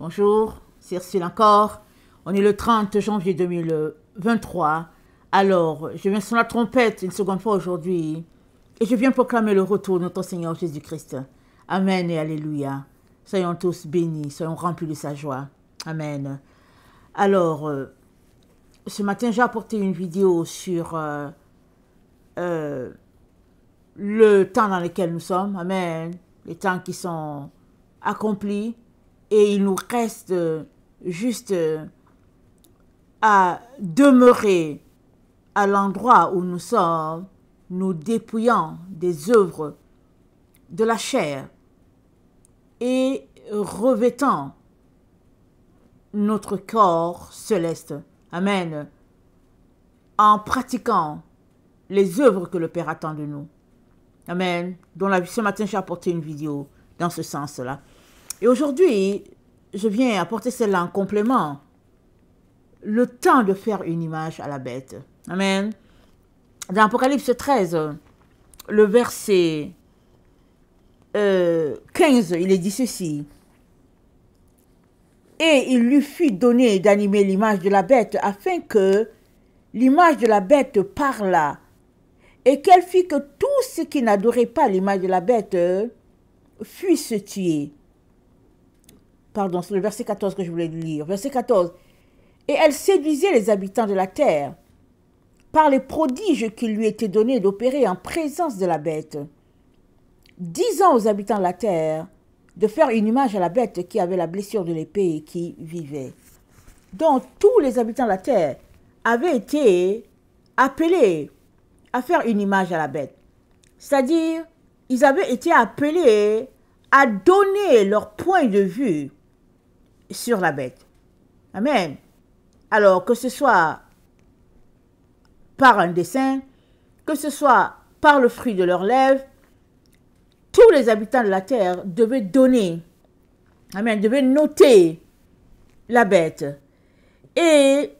Bonjour, Cyril encore. On est le 30 janvier 2023. Alors, je viens sur la trompette une seconde fois aujourd'hui et je viens proclamer le retour de notre Seigneur Jésus-Christ. Amen et Alléluia. Soyons tous bénis, soyons remplis de sa joie. Amen. Alors, euh, ce matin, j'ai apporté une vidéo sur euh, euh, le temps dans lequel nous sommes. Amen. Les temps qui sont accomplis, et il nous reste euh, juste euh, à demeurer à l'endroit où nous sommes, nous dépouillant des œuvres de la chair et revêtant notre corps céleste. Amen. En pratiquant les œuvres que le Père attend de nous. Amen. Dont la, ce matin, j'ai apporté une vidéo dans ce sens-là. Et aujourd'hui, je viens apporter cela en complément. Le temps de faire une image à la bête. Amen. Dans Apocalypse 13, le verset 15, euh, il est dit ceci. Et il lui fut donné d'animer l'image de la bête afin que l'image de la bête parla et qu'elle fit que tous ceux qui n'adoraient pas l'image de la bête euh, fussent tués. Pardon, c'est le verset 14 que je voulais lire. Verset 14. Et elle séduisait les habitants de la terre par les prodiges qui lui étaient donnés d'opérer en présence de la bête. Disant aux habitants de la terre de faire une image à la bête qui avait la blessure de l'épée et qui vivait. Donc tous les habitants de la terre avaient été appelés à faire une image à la bête. C'est-à-dire, ils avaient été appelés à donner leur point de vue sur la bête. Amen. Alors que ce soit par un dessin, que ce soit par le fruit de leurs lèvres, tous les habitants de la terre devaient donner, amen, devaient noter la bête. Et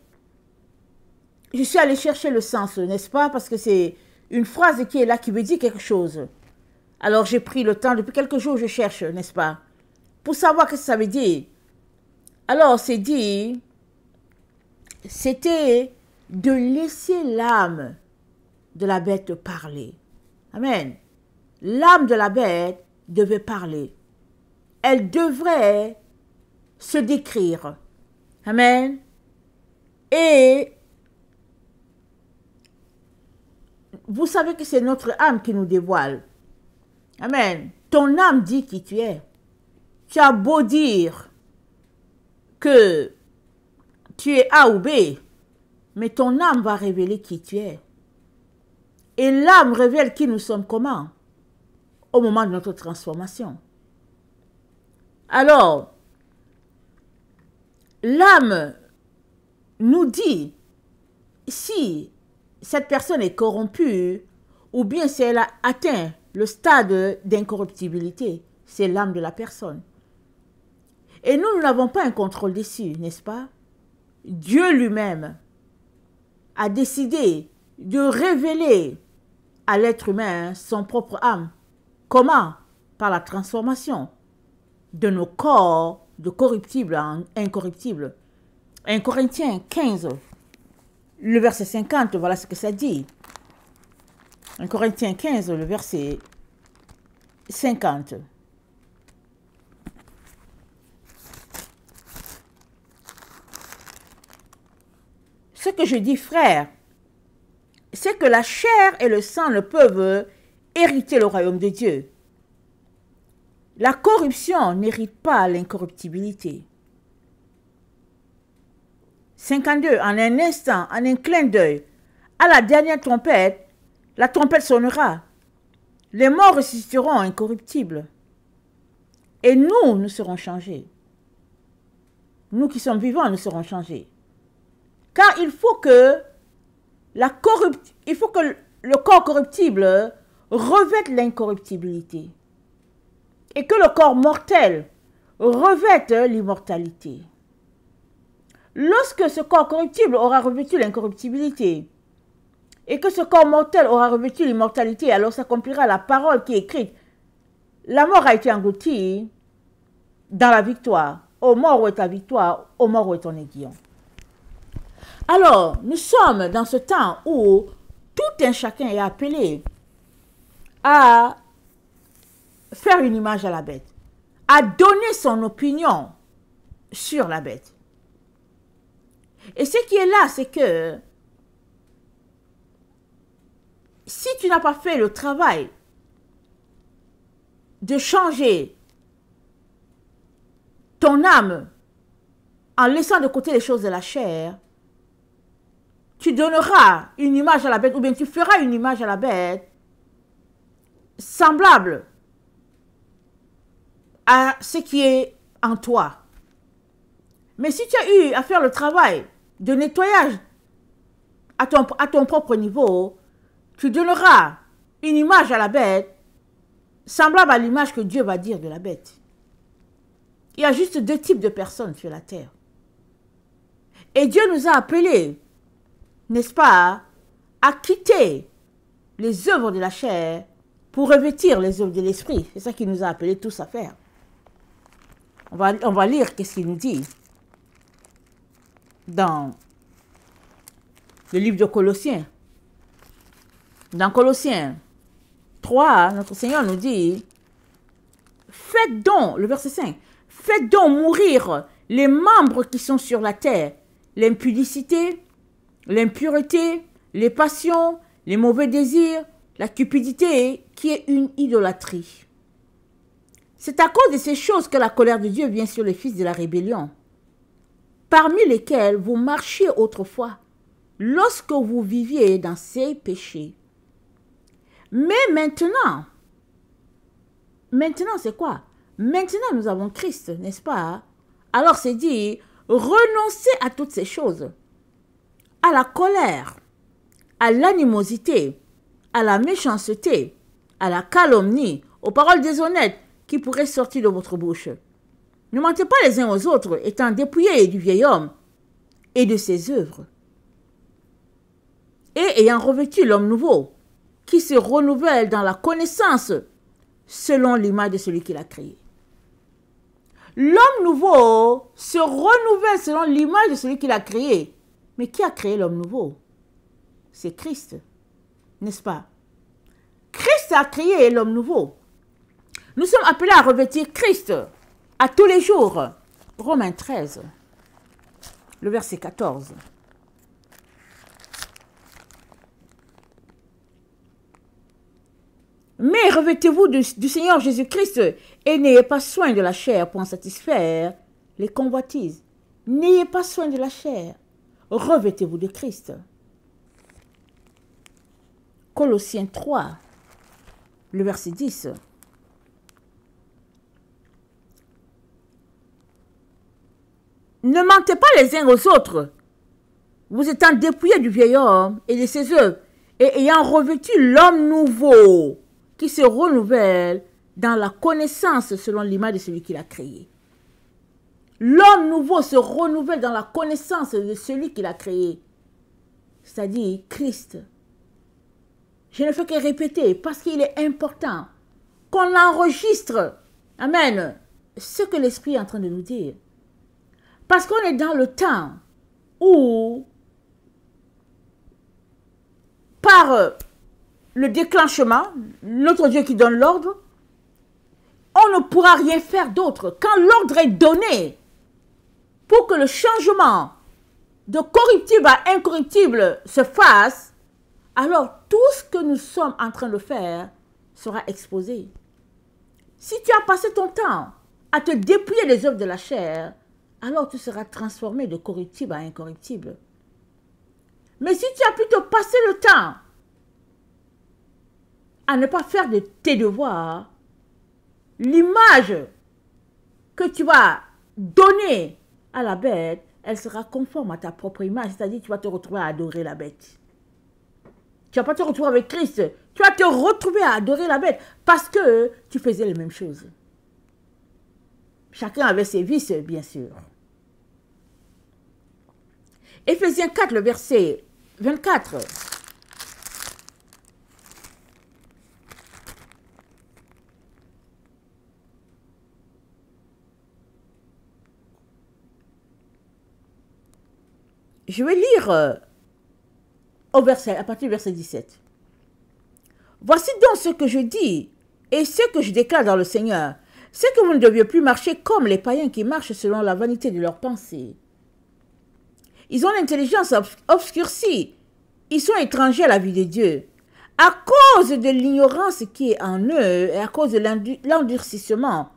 je suis allée chercher le sens, n'est-ce pas Parce que c'est une phrase qui est là, qui me dit quelque chose. Alors j'ai pris le temps, depuis quelques jours je cherche, n'est-ce pas Pour savoir ce que ça veut dire. Alors, c'est dit, c'était de laisser l'âme de la bête parler. Amen. L'âme de la bête devait parler. Elle devrait se décrire. Amen. Et vous savez que c'est notre âme qui nous dévoile. Amen. Ton âme dit qui tu es. Tu as beau dire, que tu es A ou B, mais ton âme va révéler qui tu es. Et l'âme révèle qui nous sommes comment au moment de notre transformation. Alors, l'âme nous dit si cette personne est corrompue ou bien si elle a atteint le stade d'incorruptibilité, c'est l'âme de la personne. Et nous, nous n'avons pas un contrôle dessus, n'est-ce pas Dieu lui-même a décidé de révéler à l'être humain son propre âme. Comment Par la transformation de nos corps de corruptibles en incorruptibles. 1 Corinthiens 15, le verset 50, voilà ce que ça dit. 1 Corinthiens 15, le verset 50. Ce que je dis, frère, c'est que la chair et le sang ne peuvent hériter le royaume de Dieu. La corruption n'hérite pas l'incorruptibilité. 52. En un instant, en un clin d'œil, à la dernière trompette, la trompette sonnera. Les morts ressusciteront incorruptibles. Et nous, nous serons changés. Nous qui sommes vivants, nous serons changés. Car il faut que, le corps corruptible revête l'incorruptibilité et que le corps mortel revête l'immortalité. Lorsque ce corps corruptible aura revêtu l'incorruptibilité et que ce corps mortel aura revêtu l'immortalité, alors s'accomplira la parole qui est écrite. La mort a été engloutie dans la victoire. Au mort où est ta victoire, au mort où est ton aiguillon. Alors, nous sommes dans ce temps où tout un chacun est appelé à faire une image à la bête, à donner son opinion sur la bête. Et ce qui est là, c'est que si tu n'as pas fait le travail de changer ton âme en laissant de côté les choses de la chair, tu donneras une image à la bête ou bien tu feras une image à la bête semblable à ce qui est en toi. Mais si tu as eu à faire le travail de nettoyage à ton, à ton propre niveau, tu donneras une image à la bête semblable à l'image que Dieu va dire de la bête. Il y a juste deux types de personnes sur la terre. Et Dieu nous a appelés n'est-ce pas, à quitter les œuvres de la chair pour revêtir les œuvres de l'esprit. C'est ça qu'il nous a appelés tous à faire. On va, on va lire qu'est-ce qu'il nous dit dans le livre de Colossiens. Dans Colossiens 3, notre Seigneur nous dit, faites donc, le verset 5, faites donc mourir les membres qui sont sur la terre, l'impudicité, l'impureté, les passions, les mauvais désirs, la cupidité qui est une idolâtrie. C'est à cause de ces choses que la colère de Dieu vient sur les fils de la rébellion, parmi lesquels vous marchiez autrefois, lorsque vous viviez dans ces péchés. Mais maintenant, maintenant c'est quoi Maintenant nous avons Christ, n'est-ce pas Alors c'est dit, renoncez à toutes ces choses à la colère, à l'animosité, à la méchanceté, à la calomnie, aux paroles déshonnêtes qui pourraient sortir de votre bouche. Ne mentez pas les uns aux autres, étant dépouillés du vieil homme et de ses œuvres. Et ayant revêtu l'homme nouveau, qui se renouvelle dans la connaissance selon l'image de celui qui l'a créé. L'homme nouveau se renouvelle selon l'image de celui qui l'a créé. Mais qui a créé l'homme nouveau C'est Christ, n'est-ce pas Christ a créé l'homme nouveau. Nous sommes appelés à revêtir Christ à tous les jours. Romains 13, le verset 14. Mais revêtez-vous du, Seigneur Jésus-Christ et n'ayez pas soin de la chair pour en satisfaire les convoitises. N'ayez pas soin de la chair. Revêtez-vous de Christ. Colossiens 3, le verset 10. Ne mentez pas les uns aux autres, vous étant dépouillés du vieil homme et de ses œuvres, et ayant revêtu l'homme nouveau qui se renouvelle dans la connaissance selon l'image de celui qui l'a créé. L'homme nouveau se renouvelle dans la connaissance de celui qu'il a créé, c'est-à-dire Christ. Je ne fais que répéter parce qu'il est important qu'on enregistre, Amen, ce que l'Esprit est en train de nous dire. Parce qu'on est dans le temps où, par le déclenchement, notre Dieu qui donne l'ordre, on ne pourra rien faire d'autre. Quand l'ordre est donné, pour que le changement de corruptible à incorruptible se fasse, alors tout ce que nous sommes en train de faire sera exposé. Si tu as passé ton temps à te déplier des œuvres de la chair, alors tu seras transformé de corruptible à incorruptible. Mais si tu as plutôt passé le temps à ne pas faire de tes devoirs, l'image que tu vas donner à la bête, elle sera conforme à ta propre image. C'est-à-dire, tu vas te retrouver à adorer la bête. Tu vas pas te retrouver avec Christ. Tu vas te retrouver à adorer la bête parce que tu faisais les mêmes choses. Chacun avait ses vices, bien sûr. Ephésiens 4, le verset 24. Je vais lire euh, au verset, à partir du verset 17. Voici donc ce que je dis et ce que je déclare dans le Seigneur, c'est que vous ne deviez plus marcher comme les païens qui marchent selon la vanité de leurs pensées. Ils ont l'intelligence obscurcie. Ils sont étrangers à la vie de Dieu. À cause de l'ignorance qui est en eux et à cause de l'endurcissement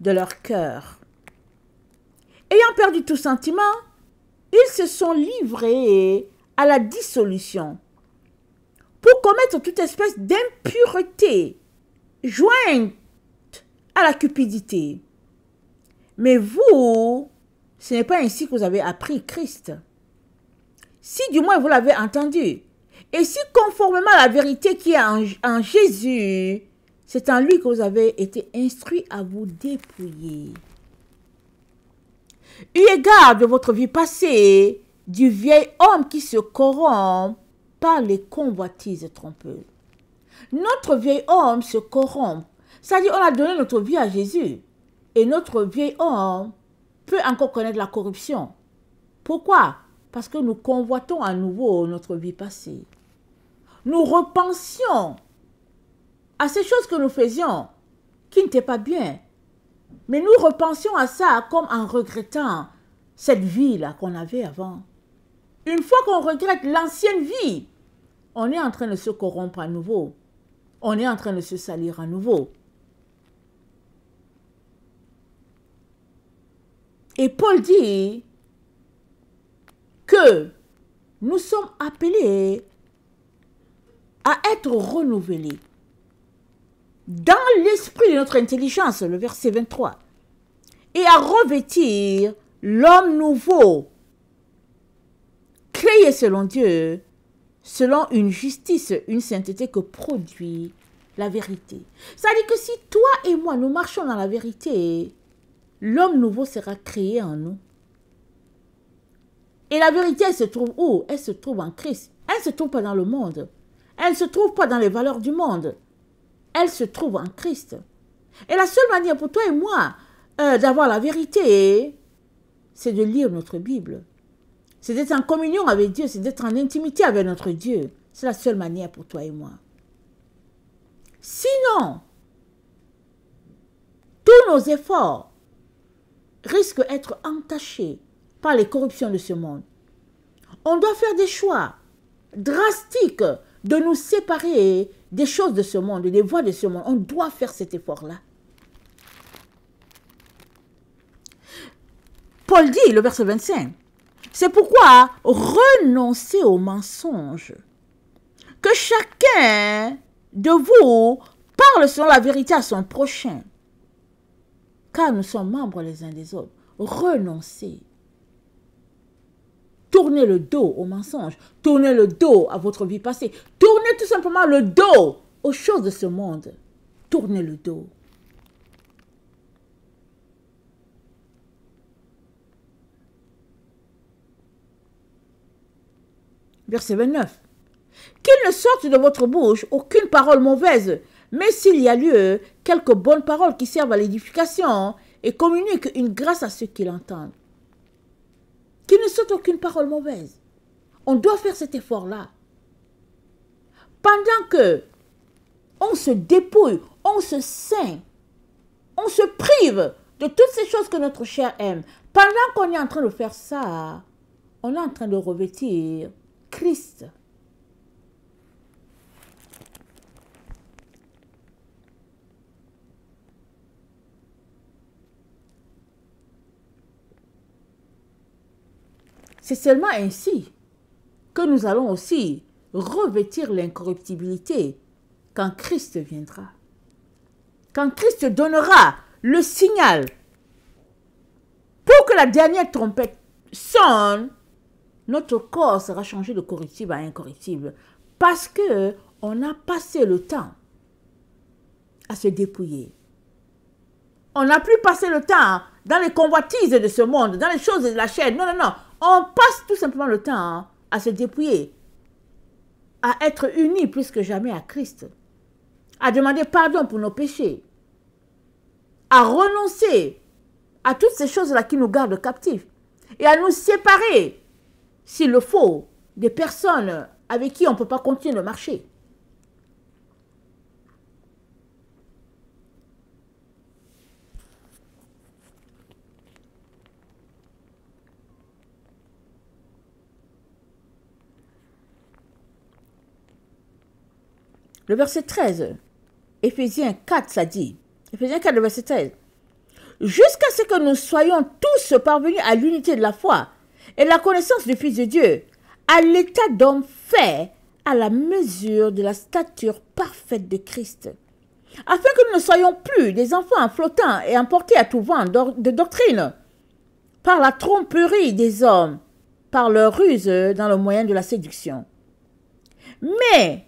de leur cœur. Ayant perdu tout sentiment, ils se sont livrés à la dissolution pour commettre toute espèce d'impureté jointe à la cupidité. Mais vous, ce n'est pas ainsi que vous avez appris Christ. Si du moins vous l'avez entendu, et si conformément à la vérité qui est en, Jésus, c'est en lui que vous avez été instruit à vous dépouiller eu égard de votre vie passée, du vieil homme qui se corrompt par les convoitises trompeuses. Notre vieil homme se corrompt, c'est-à-dire on a donné notre vie à Jésus, et notre vieil homme peut encore connaître la corruption. Pourquoi Parce que nous convoitons à nouveau notre vie passée. Nous repensions à ces choses que nous faisions qui n'étaient pas bien mais nous repensions à ça comme en regrettant cette vie-là qu'on avait avant. Une fois qu'on regrette l'ancienne vie, on est en train de se corrompre à nouveau. On est en train de se salir à nouveau. Et Paul dit que nous sommes appelés à être renouvelés dans l'esprit de notre intelligence, le verset 23, et à revêtir l'homme nouveau, créé selon Dieu, selon une justice, une sainteté que produit la vérité. Ça à que si toi et moi, nous marchons dans la vérité, l'homme nouveau sera créé en nous. Et la vérité, elle se trouve où Elle se trouve en Christ. Elle ne se trouve pas dans le monde. Elle ne se trouve pas dans les valeurs du monde elle se trouve en Christ. Et la seule manière pour toi et moi euh, d'avoir la vérité, c'est de lire notre Bible. C'est d'être en communion avec Dieu, c'est d'être en intimité avec notre Dieu. C'est la seule manière pour toi et moi. Sinon, tous nos efforts risquent d'être entachés par les corruptions de ce monde. On doit faire des choix drastiques de nous séparer des choses de ce monde, des voies de ce monde. On doit faire cet effort-là. Paul dit, le verset 25, c'est pourquoi renoncez aux mensonges. Que chacun de vous parle selon la vérité à son prochain. Car nous sommes membres les uns des autres. Renoncez. Tournez le dos aux mensonges. Tournez le dos à votre vie passée. Tournez tout simplement le dos aux choses de ce monde. Tournez le dos. Verset 29. Qu'il ne sorte de votre bouche aucune parole mauvaise, mais s'il y a lieu, quelques bonnes paroles qui servent à l'édification et communiquent une grâce à ceux qui l'entendent ne saute aucune parole mauvaise. On doit faire cet effort-là. Pendant que on se dépouille, on se saint, on se prive de toutes ces choses que notre chair aime, pendant qu'on est en train de faire ça, on est en train de revêtir Christ. seulement ainsi que nous allons aussi revêtir l'incorruptibilité quand Christ viendra. Quand Christ donnera le signal pour que la dernière trompette sonne, notre corps sera changé de corruptible à incorruptible parce que on a passé le temps à se dépouiller. On n'a plus passé le temps dans les convoitises de ce monde, dans les choses de la chair. Non, non, non. On passe tout simplement le temps hein, à se dépouiller, à être unis plus que jamais à Christ, à demander pardon pour nos péchés, à renoncer à toutes ces choses-là qui nous gardent captifs et à nous séparer, s'il le faut, des personnes avec qui on ne peut pas continuer de marcher. le verset 13. Ephésiens 4, ça dit. Ephésiens 4, verset 13. Jusqu'à ce que nous soyons tous parvenus à l'unité de la foi et la connaissance du Fils de Dieu, à l'état d'homme fait à la mesure de la stature parfaite de Christ. Afin que nous ne soyons plus des enfants flottants et emportés à tout vent de doctrine, par la tromperie des hommes, par leur ruse dans le moyen de la séduction. Mais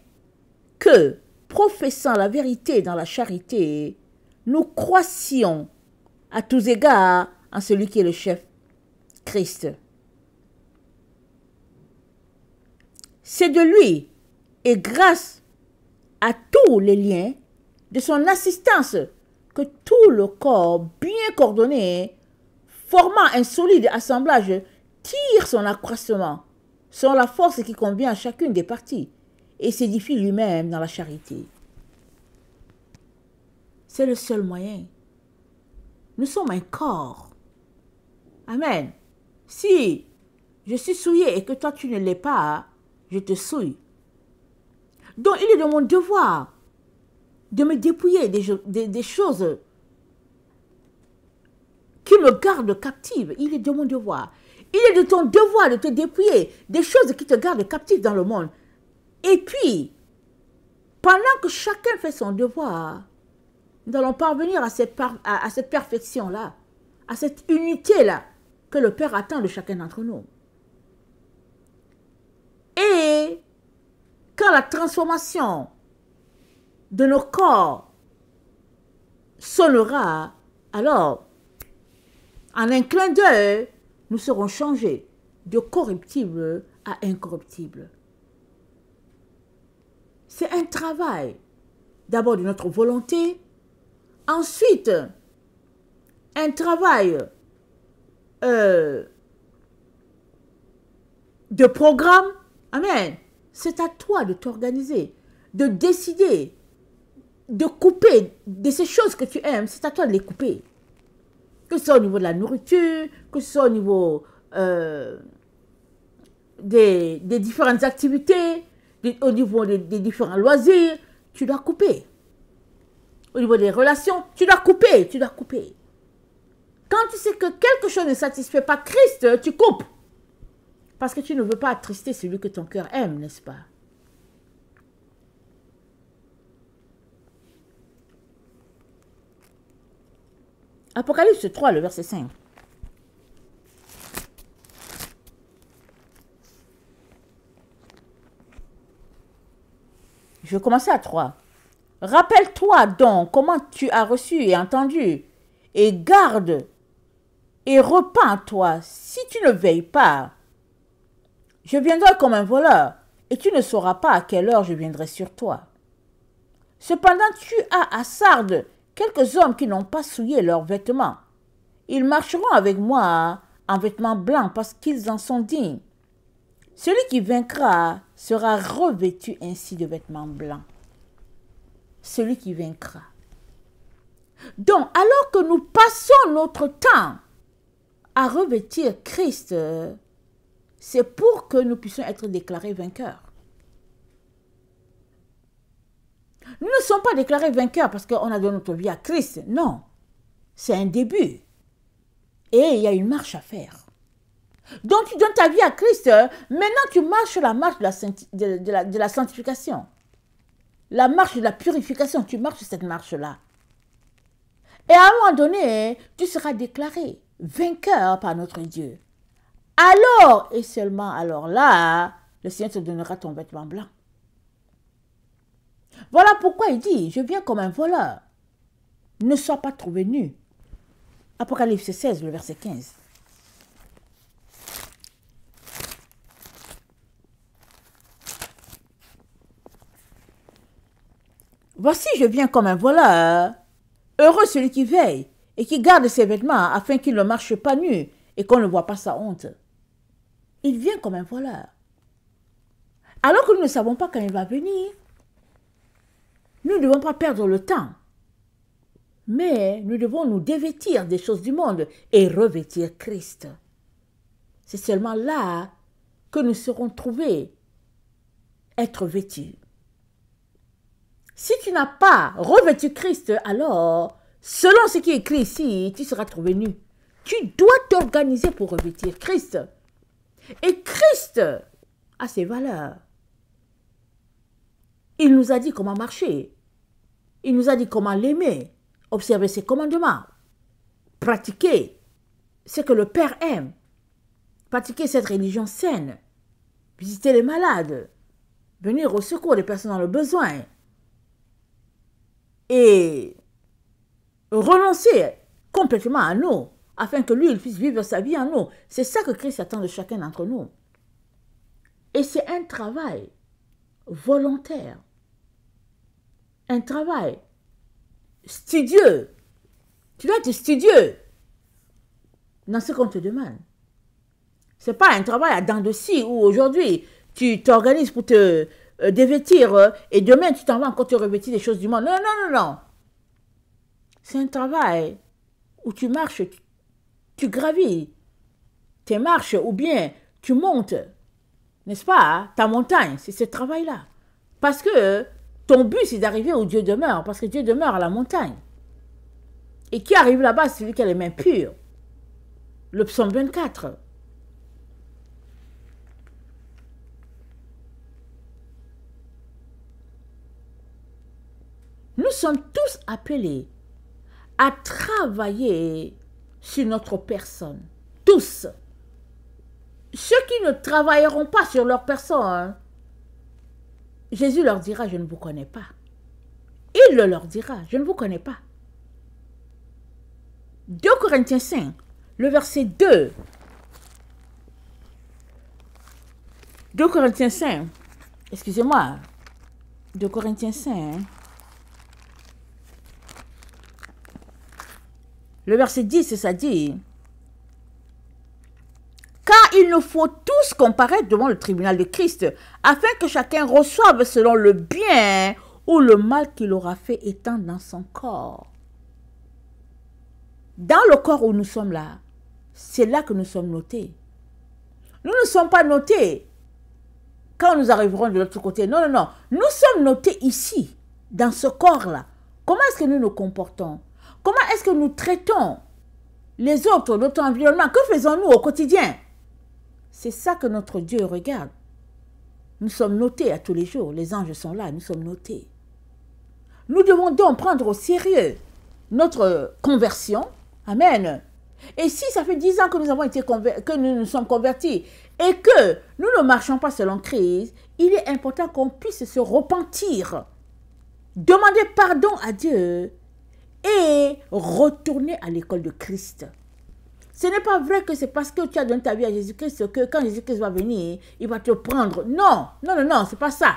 que, professant la vérité dans la charité, nous croissions à tous égards en celui qui est le chef, Christ. C'est de lui et grâce à tous les liens de son assistance que tout le corps bien coordonné, formant un solide assemblage, tire son accroissement, sans la force qui convient à chacune des parties et s'édifie lui-même dans la charité. C'est le seul moyen. Nous sommes un corps. Amen. Si je suis souillé et que toi tu ne l'es pas, je te souille. Donc il est de mon devoir de me dépouiller des, choses qui me gardent captive. Il est de mon devoir. Il est de ton devoir de te dépouiller des choses qui te gardent captive dans le monde. Et puis, pendant que chacun fait son devoir, nous allons parvenir à cette, perfection-là, à cette unité-là que le Père attend de chacun d'entre nous. Et quand la transformation de nos corps sonnera, alors, en un clin d'œil, nous serons changés de corruptible à incorruptible. C'est un travail. D'abord de notre volonté. Ensuite, un travail euh, de programme. Amen. C'est à toi de t'organiser, de décider, de couper de ces choses que tu aimes. C'est à toi de les couper. Que ce soit au niveau de la nourriture, que ce soit au niveau euh, des différentes activités, au niveau des, différents loisirs, tu dois couper. Au niveau des relations, tu dois couper, tu dois couper. Quand tu sais que quelque chose ne satisfait pas Christ, tu coupes. Parce que tu ne veux pas attrister celui que ton cœur aime, n'est-ce pas Apocalypse 3, le verset 5. Je commencer à trois. Rappelle-toi donc comment tu as reçu et entendu, et garde et repens-toi si tu ne veilles pas. Je viendrai comme un voleur, et tu ne sauras pas à quelle heure je viendrai sur toi. Cependant, tu as à Sardes quelques hommes qui n'ont pas souillé leurs vêtements. Ils marcheront avec moi en vêtements blancs parce qu'ils en sont dignes. Celui qui vaincra sera revêtu ainsi de vêtements blancs. Celui qui vaincra. Donc, alors que nous passons notre temps à revêtir Christ, c'est pour que nous puissions être déclarés vainqueurs. Nous ne sommes pas déclarés vainqueurs parce qu'on a donné notre vie à Christ. Non, c'est un début. Et il y a une marche à faire. Donc tu donnes ta vie à Christ. Hein. Maintenant tu marches sur la marche de la, de, la, de la, sanctification. La marche de la purification. Tu marches sur cette marche-là. Et à un moment donné, tu seras déclaré vainqueur par notre Dieu. Alors, et seulement alors là, le Seigneur te donnera ton vêtement blanc. Voilà pourquoi il dit, je viens comme un voleur. Ne sois pas trouvé nu. Apocalypse 16, le verset 15. Voici, je viens comme un voleur. Heureux celui qui veille et qui garde ses vêtements afin qu'il ne marche pas nu et qu'on ne voit pas sa honte. Il vient comme un voleur. Alors que nous ne savons pas quand il va venir, nous ne devons pas perdre le temps. Mais nous devons nous dévêtir des choses du monde et revêtir Christ. C'est seulement là que nous serons trouvés, être vêtus. Si tu n'as pas revêtu Christ, alors, selon ce qui est écrit ici, tu seras trouvé nu. Tu dois t'organiser pour revêtir Christ. Et Christ a ses valeurs. Il nous a dit comment marcher. Il nous a dit comment l'aimer, observer ses commandements, pratiquer ce que le Père aime, pratiquer cette religion saine, visiter les malades, venir au secours des personnes dans le besoin, et renoncer complètement à nous, afin que lui, il puisse vivre sa vie en nous. C'est ça que Christ attend de chacun d'entre nous. Et c'est un travail volontaire, un travail studieux. Tu dois être studieux dans ce qu'on te demande. Ce n'est pas un travail à dents de scie où aujourd'hui tu t'organises pour te, de euh, dévêtir euh, et demain tu t'en vas encore tu revêtir des choses du monde. Non, non, non, non. C'est un travail où tu marches, tu, tu gravis tes marches ou bien tu montes, n'est-ce pas, hein, ta montagne. C'est ce travail-là. Parce que ton but, c'est d'arriver où Dieu demeure, parce que Dieu demeure à la montagne. Et qui arrive là-bas, c'est celui qui a les mains pures. Le psaume 24. Nous sommes tous appelés à travailler sur notre personne. Tous. Ceux qui ne travailleront pas sur leur personne, Jésus leur dira, je ne vous connais pas. Il le leur dira, je ne vous connais pas. 2 Corinthiens 5, le verset 2. 2 Corinthiens 5, excusez-moi, 2 Corinthiens 5. Le verset 10, ça dit, car il nous faut tous comparaître devant le tribunal de Christ, afin que chacun reçoive selon le bien ou le mal qu'il aura fait étant dans son corps. Dans le corps où nous sommes là, c'est là que nous sommes notés. Nous ne sommes pas notés quand nous arriverons de l'autre côté. Non, non, non. Nous sommes notés ici, dans ce corps-là. Comment est-ce que nous nous comportons Comment est-ce que nous traitons les autres, notre environnement Que faisons-nous au quotidien C'est ça que notre Dieu regarde. Nous sommes notés à tous les jours. Les anges sont là, nous sommes notés. Nous devons donc prendre au sérieux notre conversion. Amen. Et si ça fait dix ans que nous avons été que nous nous sommes convertis et que nous ne marchons pas selon Christ, il est important qu'on puisse se repentir, demander pardon à Dieu et retourner à l'école de Christ. Ce n'est pas vrai que c'est parce que tu as donné ta vie à Jésus-Christ que quand Jésus-Christ va venir, il va te prendre. Non, non, non, non, c'est pas ça.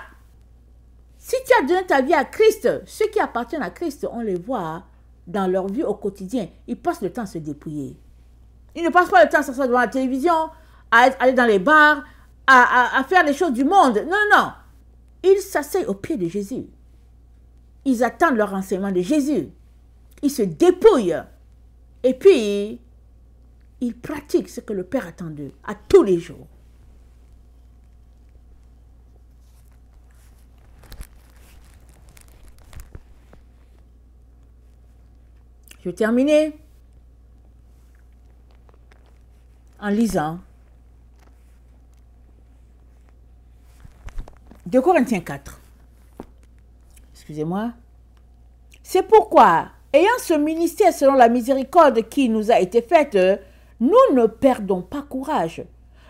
Si tu as donné ta vie à Christ, ceux qui appartiennent à Christ, on les voit dans leur vie au quotidien. Ils passent le temps à se dépouiller. Ils ne passent pas le temps à s'asseoir devant la télévision, à aller dans les bars, à, à, faire les choses du monde. Non, non. Ils s'asseyent au pied de Jésus. Ils attendent leur enseignement de Jésus il se dépouille. Et puis, il pratique ce que le Père attend d'eux à tous les jours. Je vais terminer en lisant 2 Corinthiens 4. Excusez-moi. C'est pourquoi ayant ce ministère selon la miséricorde qui nous a été faite, nous ne perdons pas courage.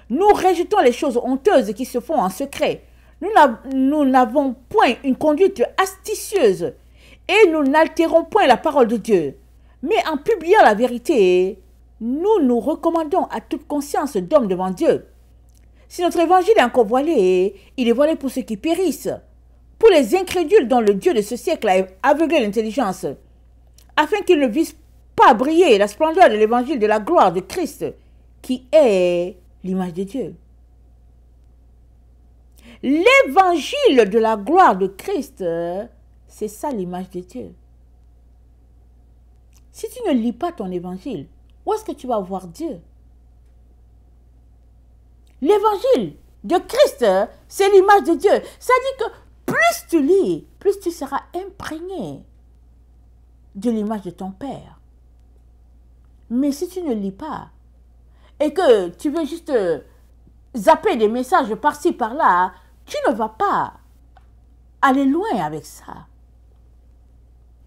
Nous rejetons les choses honteuses qui se font en secret. Nous n'avons point une conduite astucieuse et nous n'altérons point la parole de Dieu. Mais en publiant la vérité, nous nous recommandons à toute conscience d'homme devant Dieu. Si notre évangile est encore voilé, il est voilé pour ceux qui périssent, pour les incrédules dont le Dieu de ce siècle a aveuglé l'intelligence, afin qu'ils ne visent pas briller la splendeur de l'évangile de la gloire de Christ, qui est l'image de Dieu. L'évangile de la gloire de Christ, c'est ça l'image de Dieu. Si tu ne lis pas ton évangile, où est-ce que tu vas voir Dieu L'évangile de Christ, c'est l'image de Dieu. Ça dit que plus tu lis, plus tu seras imprégné de l'image de ton Père. Mais si tu ne lis pas et que tu veux juste euh, zapper des messages par-ci, par-là, tu ne vas pas aller loin avec ça.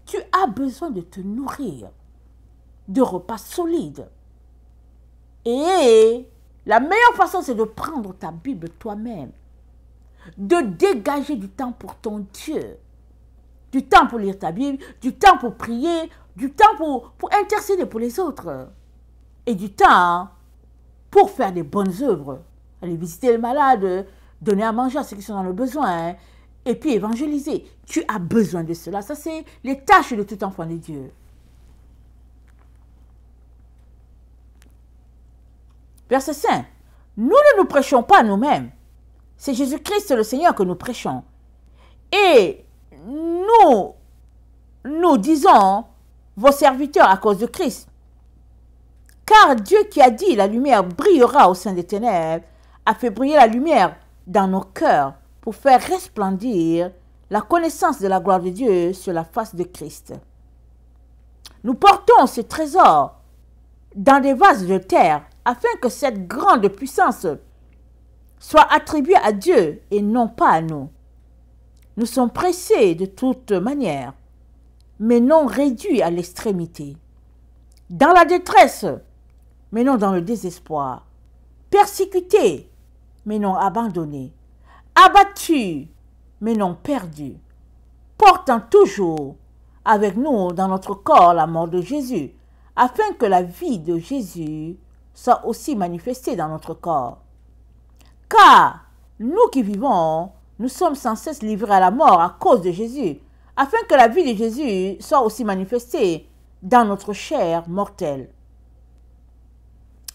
Tu as besoin de te nourrir de repas solides. Et la meilleure façon, c'est de prendre ta Bible toi-même, de dégager du temps pour ton Dieu, du temps pour lire ta Bible, du temps pour prier, du temps pour, intercéder pour les autres. Et du temps pour faire des bonnes œuvres. Aller visiter les malades, donner à manger à ceux qui sont dans le besoin, hein. et puis évangéliser. Tu as besoin de cela. Ça, c'est les tâches de tout enfant de Dieu. Verset 5. Nous ne nous prêchons pas nous-mêmes. C'est Jésus-Christ le Seigneur que nous prêchons. Et nous, nous disons, vos serviteurs à cause de Christ. Car Dieu qui a dit, la lumière brillera au sein des ténèbres, a fait briller la lumière dans nos cœurs pour faire resplendir la connaissance de la gloire de Dieu sur la face de Christ. Nous portons ce trésor dans des vases de terre afin que cette grande puissance soit attribuée à Dieu et non pas à nous nous sommes pressés de toute manière, mais non réduits à l'extrémité. Dans la détresse, mais non dans le désespoir. Persécutés, mais non abandonnés. Abattus, mais non perdus. Portant toujours avec nous dans notre corps la mort de Jésus, afin que la vie de Jésus soit aussi manifestée dans notre corps. Car nous qui vivons, nous sommes sans cesse livrés à la mort à cause de Jésus, afin que la vie de Jésus soit aussi manifestée dans notre chair mortelle.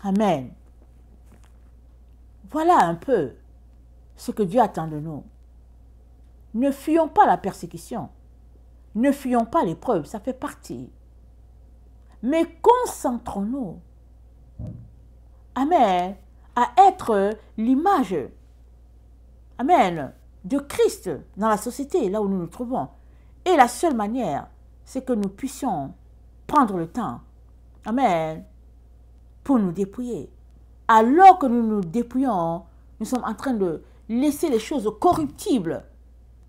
Amen. Voilà un peu ce que Dieu attend de nous. Ne fuyons pas la persécution. Ne fuyons pas l'épreuve, ça fait partie. Mais concentrons-nous. Amen. À être l'image. Amen de Christ dans la société, là où nous nous trouvons. Et la seule manière, c'est que nous puissions prendre le temps, Amen, pour nous dépouiller. Alors que nous nous dépouillons, nous sommes en train de laisser les choses corruptibles.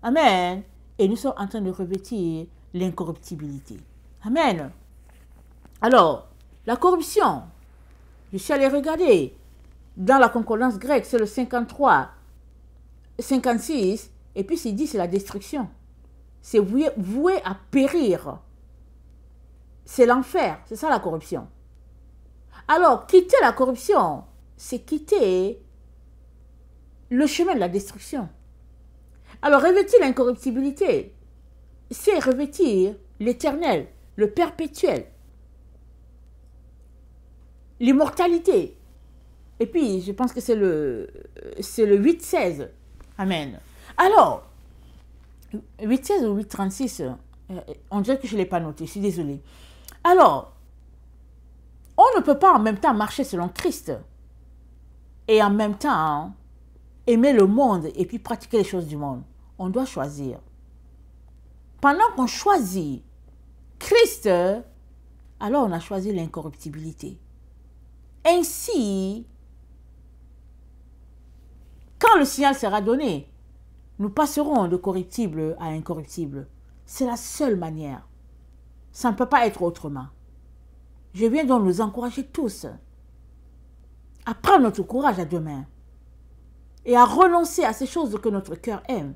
Amen. Et nous sommes en train de revêtir l'incorruptibilité. Amen. Alors, la corruption, je suis allé regarder dans la concordance grecque, c'est le 53. 56, et puis il dit c'est la destruction. C'est voué, voué à périr. C'est l'enfer, c'est ça la corruption. Alors, quitter la corruption, c'est quitter le chemin de la destruction. Alors, revêtir l'incorruptibilité, c'est revêtir l'éternel, le perpétuel, l'immortalité. Et puis, je pense que c'est le, c'est le 8-16. Amen. Alors, 8.16 ou 8.36, euh, on dirait que je ne l'ai pas noté, je suis désolée. Alors, on ne peut pas en même temps marcher selon Christ et en même temps hein, aimer le monde et puis pratiquer les choses du monde. On doit choisir. Pendant qu'on choisit Christ, alors on a choisi l'incorruptibilité. Ainsi, quand le signal sera donné, nous passerons de corruptible à incorruptible. C'est la seule manière. Ça ne peut pas être autrement. Je viens donc nous encourager tous à prendre notre courage à demain et à renoncer à ces choses que notre cœur aime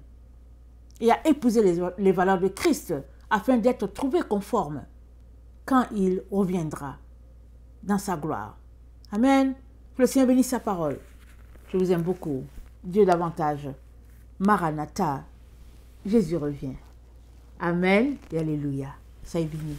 et à épouser les, valeurs de Christ afin d'être trouvés conformes quand il reviendra dans sa gloire. Amen. Que le Seigneur bénisse sa parole. Je vous aime beaucoup. Dieu davantage. Maranatha, Jésus revient. Amen et Alléluia. est venu.